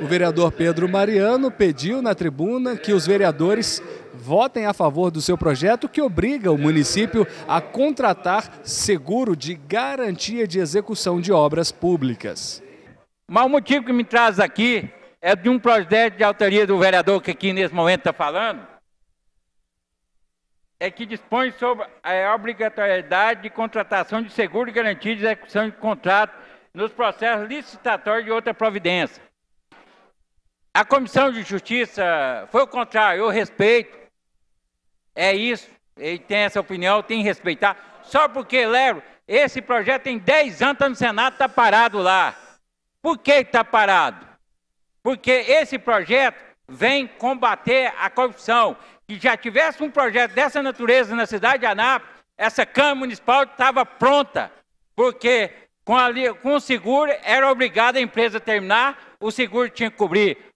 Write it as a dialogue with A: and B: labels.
A: O vereador Pedro Mariano pediu na tribuna que os vereadores votem a favor do seu projeto que obriga o município a contratar seguro de
B: garantia de execução de obras públicas. Mas o motivo que me traz aqui é de um projeto de autoria do vereador que aqui nesse momento está falando, é que dispõe sobre a obrigatoriedade de contratação de seguro de garantia de execução de contrato nos processos licitatórios de outra providência. A Comissão de Justiça foi o contrário, eu respeito, é isso, ele tem essa opinião, tem que respeitar. Só porque, Lero, esse projeto tem 10 anos, está no Senado, está parado lá. Por que está parado? Porque esse projeto vem combater a corrupção. Que já tivesse um projeto dessa natureza na cidade de Anápolis, essa Câmara Municipal estava pronta,
C: porque com, a, com o seguro era obrigada a empresa a terminar, o seguro tinha que cobrir.